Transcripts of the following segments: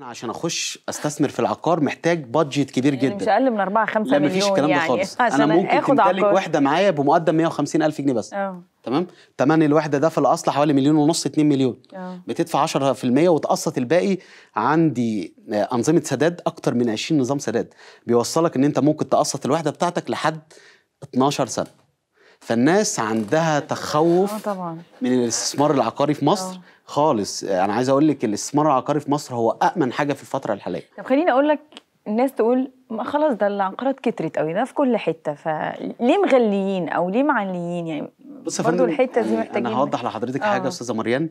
انا عشان اخش استثمر في العقار محتاج بادجت كبير يعني جدا مش اقل من 4 5 مليون لا مفيش الكلام يعني. ده خالص انا ممكن تمتلك عقار. وحده معايا بمقدم 150000 جنيه بس أوه. تمام تمن الوحده ده في الاصل حوالي مليون ونص 2 مليون أوه. بتدفع 10% وتقسط الباقي عندي آه، انظمه سداد اكتر من 20 نظام سداد بيوصلك ان انت ممكن تقسط الوحده بتاعتك لحد 12 سنه فالناس عندها تخوف آه، طبعا. من الاستثمار العقاري في مصر أوه. خالص انا عايز اقول لك الاستثمار العقاري في مصر هو امن حاجه في الفتره الحاليه طب خليني اقول لك الناس تقول ما خلاص ده العقارات كترت قوي ده في كل حته فليه مغليين او ليه معليين يعني بص برضه الحته دي محتاجين انا هوضح لحضرتك أوه. حاجه يا آه. استاذه مريان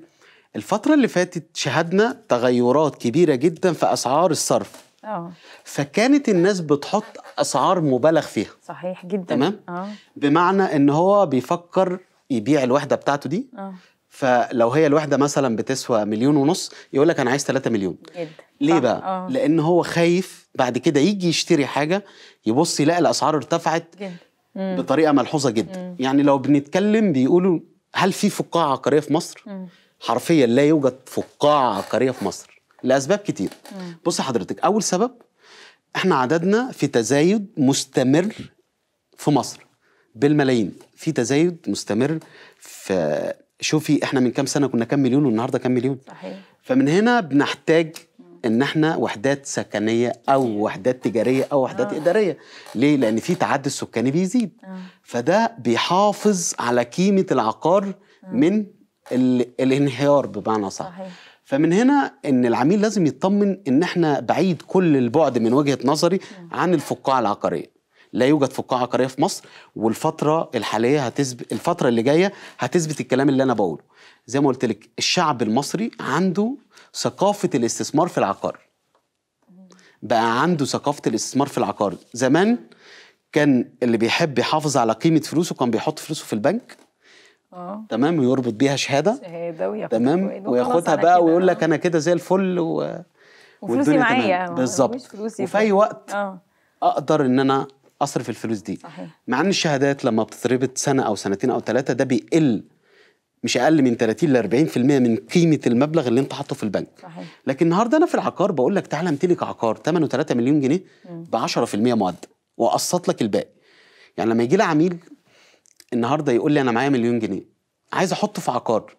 الفتره اللي فاتت شهدنا تغيرات كبيره جدا في اسعار الصرف اه فكانت الناس بتحط اسعار مبالغ فيها صحيح جدا تمام أوه. بمعنى ان هو بيفكر يبيع الوحده بتاعته دي أوه. فلو هي الوحده مثلا بتسوى مليون ونص يقول لك انا عايز 3 مليون جدا ليه بقى أوه. لان هو خايف بعد كده يجي يشتري حاجه يبص يلاقي الاسعار ارتفعت جدا. مم. بطريقه ملحوظه جدا مم. يعني لو بنتكلم بيقولوا هل في فقاعه عقاريه في مصر مم. حرفيا لا يوجد فقاعه عقاريه في مصر لاسباب كتير مم. بص حضرتك اول سبب احنا عددنا في تزايد مستمر في مصر بالملايين في تزايد مستمر في شوفي احنا من كام سنه كنا كام مليون والنهارده كام مليون صحيح فمن هنا بنحتاج ان احنا وحدات سكنيه او وحدات تجاريه او وحدات آه. اداريه ليه لان في تعدد سكاني بيزيد آه. فده بيحافظ على قيمه العقار آه. من الانهيار بمعنى صح صحيح. فمن هنا ان العميل لازم يطمن ان احنا بعيد كل البعد من وجهه نظري عن الفقاعه العقاريه لا يوجد فقاعه عقاريه في مصر والفتره الحاليه هتثبت الفتره اللي جايه هتثبت الكلام اللي انا بقوله زي ما قلت لك الشعب المصري عنده ثقافه الاستثمار في العقار بقى عنده ثقافه الاستثمار في العقار زمان كان اللي بيحب يحافظ على قيمه فلوسه كان بيحط فلوسه في البنك آه. تمام ويربط بيها شهاده شهاده وياخدها تمام وياخدها بقى ويقول لك آه. انا كده زي الفل و... وفلوسي معايا آه، بالظبط وفي اي وقت أوه. اقدر ان انا اصرف الفلوس دي صحيح. مع ان الشهادات لما بتتربط سنه او سنتين او ثلاثه ده بيقل مش اقل من 30 ل 40% من قيمه المبلغ اللي انت حاطه في البنك صحيح. لكن النهارده انا في العقار بقول لك تعالى امتلك عقار ثمنه 3 مليون جنيه ب 10% معدل واقسط لك الباقي يعني لما يجي لي عميل النهارده يقول لي انا معايا مليون جنيه عايز احطه في عقار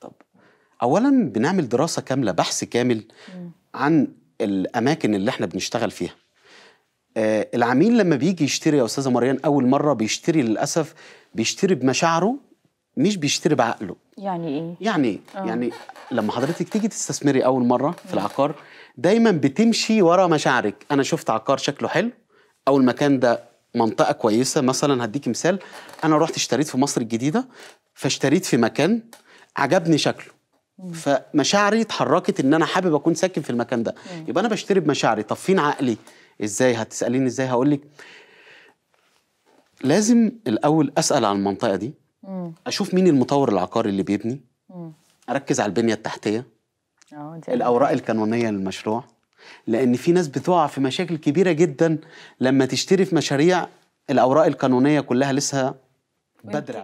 طب اولا بنعمل دراسه كامله بحث كامل عن الاماكن اللي احنا بنشتغل فيها آه العميل لما بيجي يشتري يا استاذه مريان اول مره بيشتري للاسف بيشتري بمشاعره مش بيشتري بعقله يعني ايه يعني أوه. يعني لما حضرتك تيجي تستثمري اول مره في العقار دايما بتمشي ورا مشاعرك انا شفت عقار شكله حلو او المكان ده منطقه كويسه مثلا هديك مثال انا رحت اشتريت في مصر الجديده فاشتريت في مكان عجبني شكله فمشاعري اتحركت ان انا حابب اكون ساكن في المكان ده يبقى انا بشتري بمشاعري طب فين عقلي ازاي هتساليني ازاي هقول لك لازم الاول اسال عن المنطقه دي اشوف مين المطور العقاري اللي بيبني اركز على البنيه التحتيه اه، الاوراق القانونيه للمشروع لأن في ناس بتقع في مشاكل كبيرة جدا لما تشتري في مشاريع الأوراق القانونية كلها لسه بدري